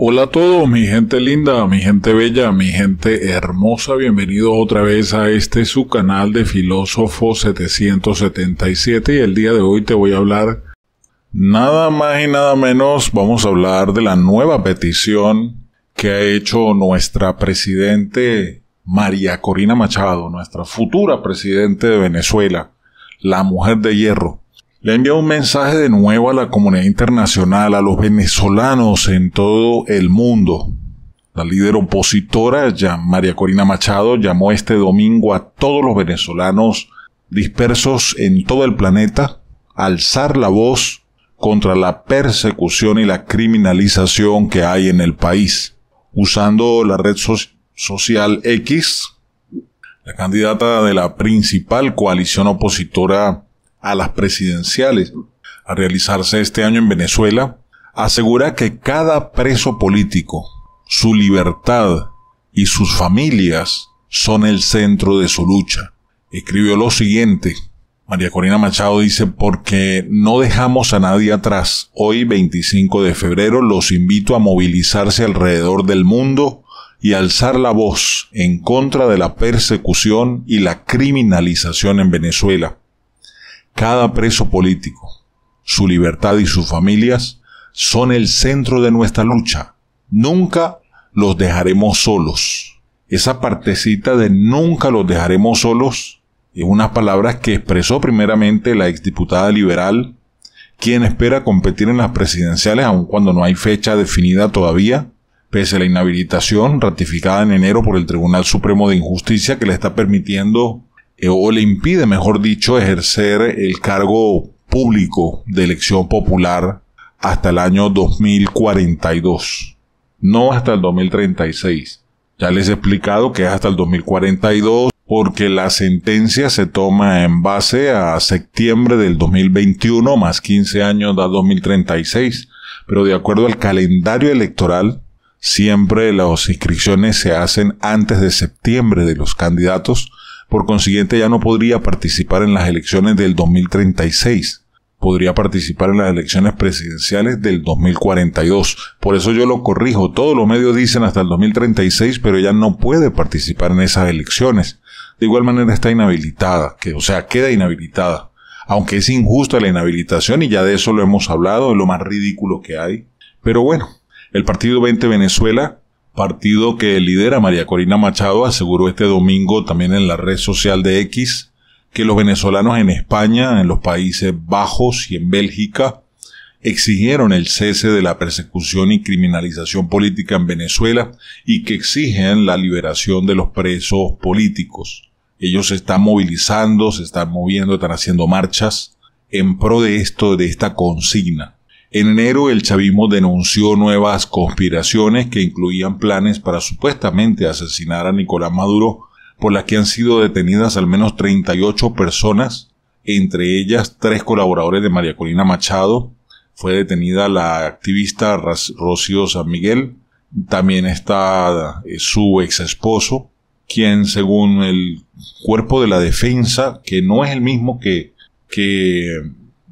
Hola a todos, mi gente linda, mi gente bella, mi gente hermosa, bienvenidos otra vez a este su canal de Filósofo 777 y el día de hoy te voy a hablar nada más y nada menos, vamos a hablar de la nueva petición que ha hecho nuestra presidente María Corina Machado, nuestra futura presidente de Venezuela, la mujer de hierro. Le envió un mensaje de nuevo a la comunidad internacional, a los venezolanos en todo el mundo. La líder opositora, María Corina Machado, llamó este domingo a todos los venezolanos dispersos en todo el planeta a alzar la voz contra la persecución y la criminalización que hay en el país. Usando la red social X, la candidata de la principal coalición opositora a las presidenciales a realizarse este año en Venezuela, asegura que cada preso político, su libertad y sus familias son el centro de su lucha. Escribió lo siguiente. María Corina Machado dice, porque no dejamos a nadie atrás. Hoy, 25 de febrero, los invito a movilizarse alrededor del mundo y alzar la voz en contra de la persecución y la criminalización en Venezuela. Cada preso político, su libertad y sus familias son el centro de nuestra lucha. Nunca los dejaremos solos. Esa partecita de nunca los dejaremos solos es unas palabras que expresó primeramente la exdiputada liberal, quien espera competir en las presidenciales aun cuando no hay fecha definida todavía, pese a la inhabilitación ratificada en enero por el Tribunal Supremo de Injusticia que le está permitiendo eh, o le impide, mejor dicho, ejercer el cargo público de elección popular hasta el año 2042, no hasta el 2036. Ya les he explicado que es hasta el 2042 porque la sentencia se toma en base a septiembre del 2021 más 15 años da 2036, pero de acuerdo al calendario electoral, siempre las inscripciones se hacen antes de septiembre de los candidatos por consiguiente, ya no podría participar en las elecciones del 2036. Podría participar en las elecciones presidenciales del 2042. Por eso yo lo corrijo. Todos los medios dicen hasta el 2036, pero ella no puede participar en esas elecciones. De igual manera está inhabilitada, que, o sea, queda inhabilitada. Aunque es injusta la inhabilitación y ya de eso lo hemos hablado, es lo más ridículo que hay. Pero bueno, el Partido 20 Venezuela partido que lidera María Corina Machado aseguró este domingo también en la red social de X que los venezolanos en España, en los Países Bajos y en Bélgica exigieron el cese de la persecución y criminalización política en Venezuela y que exigen la liberación de los presos políticos. Ellos se están movilizando, se están moviendo, están haciendo marchas en pro de esto, de esta consigna. En enero el chavismo denunció nuevas conspiraciones que incluían planes para supuestamente asesinar a Nicolás Maduro, por las que han sido detenidas al menos 38 personas, entre ellas tres colaboradores de María Corina Machado, fue detenida la activista Rocío San Miguel, también está eh, su ex esposo, quien según el cuerpo de la defensa, que no es el mismo que, que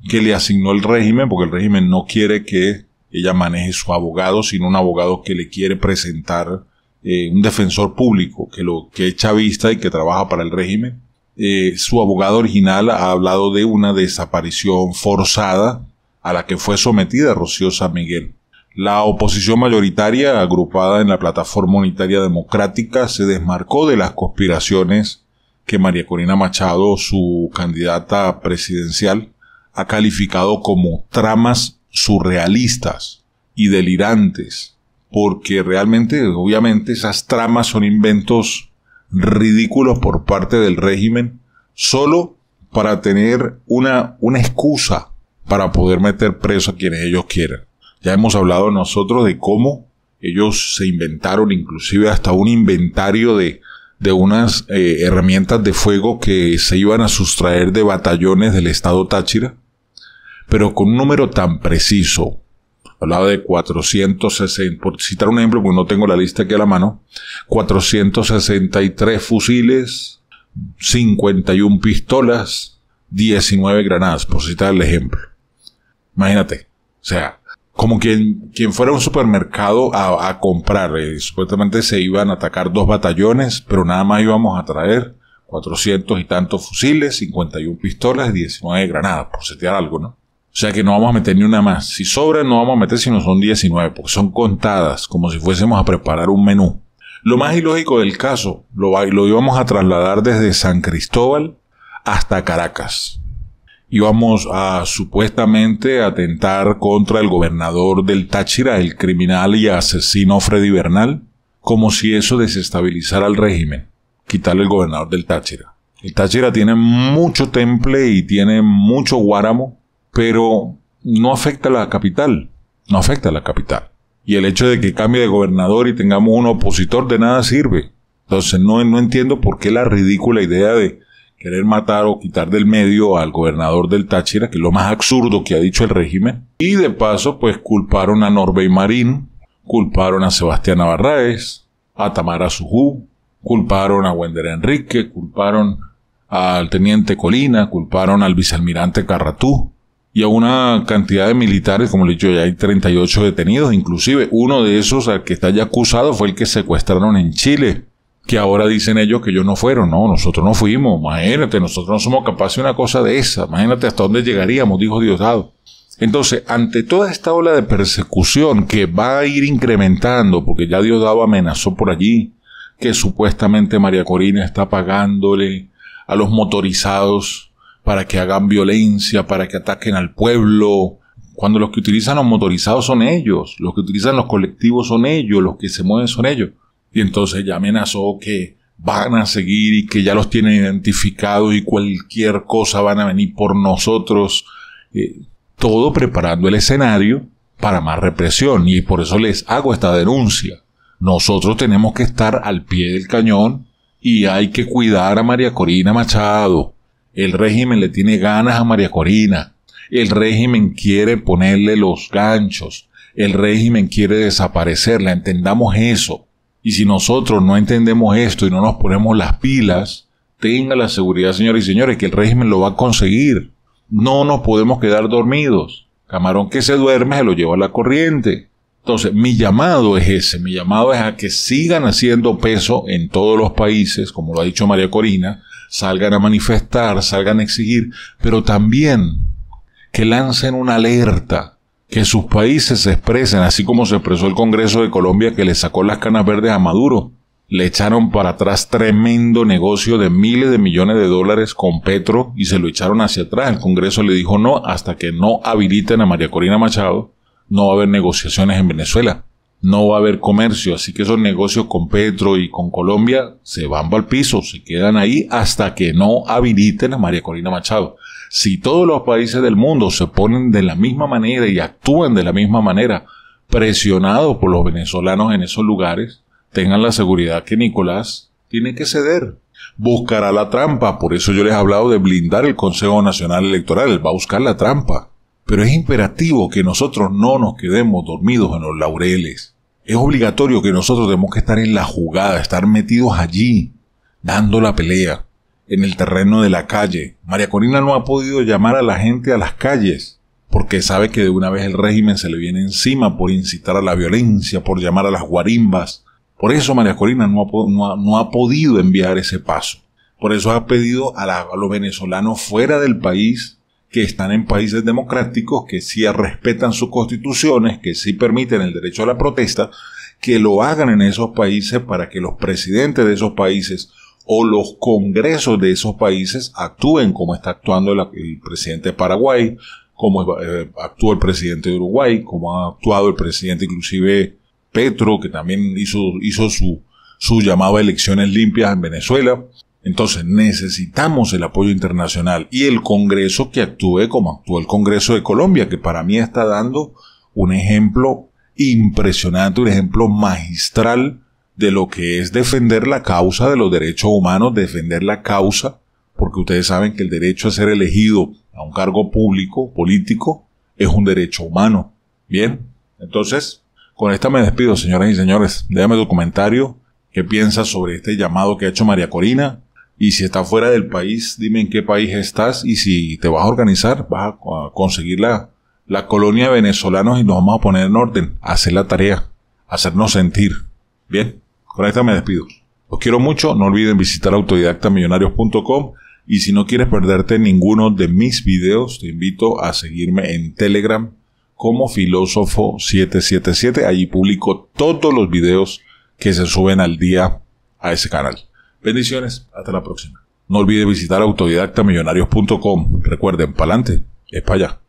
que le asignó el régimen, porque el régimen no quiere que ella maneje su abogado, sino un abogado que le quiere presentar eh, un defensor público, que, lo, que es chavista y que trabaja para el régimen. Eh, su abogado original ha hablado de una desaparición forzada a la que fue sometida Rocío San Miguel. La oposición mayoritaria, agrupada en la Plataforma Unitaria Democrática, se desmarcó de las conspiraciones que María Corina Machado, su candidata presidencial, ha calificado como tramas surrealistas y delirantes, porque realmente, obviamente, esas tramas son inventos ridículos por parte del régimen, solo para tener una, una excusa para poder meter preso a quienes ellos quieran. Ya hemos hablado nosotros de cómo ellos se inventaron inclusive hasta un inventario de, de unas eh, herramientas de fuego que se iban a sustraer de batallones del estado Táchira pero con un número tan preciso, hablaba de 460, por citar un ejemplo, porque no tengo la lista aquí a la mano, 463 fusiles, 51 pistolas, 19 granadas, por citar el ejemplo. Imagínate, o sea, como quien, quien fuera a un supermercado a, comprar, eh, supuestamente se iban a atacar dos batallones, pero nada más íbamos a traer 400 y tantos fusiles, 51 pistolas, 19 granadas, por citar algo, ¿no? O sea que no vamos a meter ni una más. Si sobran, no vamos a meter si no son 19, porque son contadas, como si fuésemos a preparar un menú. Lo más ilógico del caso, lo, lo íbamos a trasladar desde San Cristóbal hasta Caracas. Íbamos a supuestamente atentar contra el gobernador del Táchira, el criminal y asesino Freddy Bernal, como si eso desestabilizara al régimen, quitarle el gobernador del Táchira. El Táchira tiene mucho temple y tiene mucho guáramo pero no afecta a la capital, no afecta a la capital. Y el hecho de que cambie de gobernador y tengamos un opositor de nada sirve. Entonces no, no entiendo por qué la ridícula idea de querer matar o quitar del medio al gobernador del Táchira, que es lo más absurdo que ha dicho el régimen. Y de paso, pues culparon a Norbey Marín, culparon a Sebastián Navarraes, a Tamara Sujú, culparon a Wender Enrique, culparon al teniente Colina, culparon al vicealmirante Carratú, y a una cantidad de militares, como le he dicho, ya hay 38 detenidos, inclusive uno de esos al que está ya acusado fue el que secuestraron en Chile, que ahora dicen ellos que ellos no fueron, no, nosotros no fuimos, imagínate, nosotros no somos capaces de una cosa de esa, imagínate hasta dónde llegaríamos, dijo Diosdado. Entonces, ante toda esta ola de persecución que va a ir incrementando, porque ya Diosdado amenazó por allí, que supuestamente María Corina está pagándole a los motorizados para que hagan violencia, para que ataquen al pueblo, cuando los que utilizan los motorizados son ellos, los que utilizan los colectivos son ellos, los que se mueven son ellos. Y entonces ya amenazó que van a seguir y que ya los tienen identificados y cualquier cosa van a venir por nosotros. Eh, todo preparando el escenario para más represión y por eso les hago esta denuncia. Nosotros tenemos que estar al pie del cañón y hay que cuidar a María Corina Machado, el régimen le tiene ganas a María Corina. El régimen quiere ponerle los ganchos. El régimen quiere desaparecerla. Entendamos eso. Y si nosotros no entendemos esto y no nos ponemos las pilas, tenga la seguridad, señores y señores, que el régimen lo va a conseguir. No nos podemos quedar dormidos. Camarón que se duerme se lo lleva a la corriente. Entonces, mi llamado es ese, mi llamado es a que sigan haciendo peso en todos los países, como lo ha dicho María Corina, salgan a manifestar, salgan a exigir, pero también que lancen una alerta, que sus países se expresen, así como se expresó el Congreso de Colombia que le sacó las canas verdes a Maduro. Le echaron para atrás tremendo negocio de miles de millones de dólares con Petro y se lo echaron hacia atrás. El Congreso le dijo no hasta que no habiliten a María Corina Machado. No va a haber negociaciones en Venezuela no va a haber comercio, así que esos negocios con Petro y con Colombia se van al piso, se quedan ahí hasta que no habiliten a María Corina Machado. Si todos los países del mundo se ponen de la misma manera y actúan de la misma manera, presionados por los venezolanos en esos lugares, tengan la seguridad que Nicolás tiene que ceder. Buscará la trampa, por eso yo les he hablado de blindar el Consejo Nacional Electoral, va a buscar la trampa. Pero es imperativo que nosotros no nos quedemos dormidos en los laureles. Es obligatorio que nosotros tenemos que estar en la jugada, estar metidos allí, dando la pelea, en el terreno de la calle. María Corina no ha podido llamar a la gente a las calles, porque sabe que de una vez el régimen se le viene encima por incitar a la violencia, por llamar a las guarimbas. Por eso María Corina no ha, podido enviar ese paso. Por eso ha pedido a los venezolanos fuera del país que están en países democráticos, que sí respetan sus constituciones, que sí permiten el derecho a la protesta, que lo hagan en esos países para que los presidentes de esos países o los congresos de esos países actúen como está actuando el, presidente de Paraguay, como eh, actuó el presidente de Uruguay, como ha actuado el presidente inclusive Petro, que también hizo, hizo su, su llamado a elecciones limpias en Venezuela. Entonces necesitamos el apoyo internacional y el Congreso que actúe como actuó el Congreso de Colombia, que para mí está dando un ejemplo impresionante, un ejemplo magistral de lo que es defender la causa de los derechos humanos, defender la causa, porque ustedes saben que el derecho a ser elegido a un cargo público, político, es un derecho humano. Bien, entonces, con esta me despido, señoras y señores. Déjame tu comentario, qué piensas sobre este llamado que ha hecho María Corina, y si estás fuera del país, dime en qué país estás y si te vas a organizar, vas a conseguir la, colonia de venezolanos y nos vamos a poner en orden, hacer la tarea, hacernos sentir. Bien, con esta me despido. Los quiero mucho, no olviden visitar autodidactamillonarios.com y si no quieres perderte ninguno de mis videos, te invito a seguirme en Telegram como filósofo 777. Allí publico todos los videos que se suben al día a ese canal. Bendiciones, hasta la próxima. No olvide visitar autodidactamillonarios.com. Recuerden, pa'lante, es para allá.